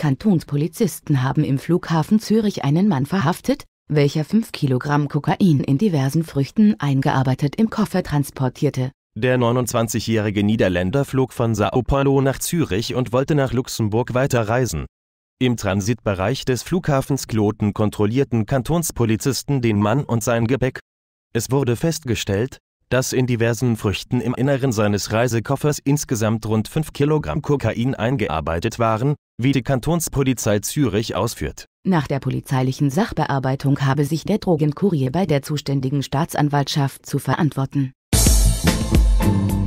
Kantonspolizisten haben im Flughafen Zürich einen Mann verhaftet, welcher 5 Kilogramm Kokain in diversen Früchten eingearbeitet im Koffer transportierte. Der 29-jährige Niederländer flog von Sao Paulo nach Zürich und wollte nach Luxemburg weiterreisen. Im Transitbereich des Flughafens Kloten kontrollierten Kantonspolizisten den Mann und sein Gepäck. Es wurde festgestellt, dass in diversen Früchten im Inneren seines Reisekoffers insgesamt rund 5 Kilogramm Kokain eingearbeitet waren, wie die Kantonspolizei Zürich ausführt. Nach der polizeilichen Sachbearbeitung habe sich der Drogenkurier bei der zuständigen Staatsanwaltschaft zu verantworten. Musik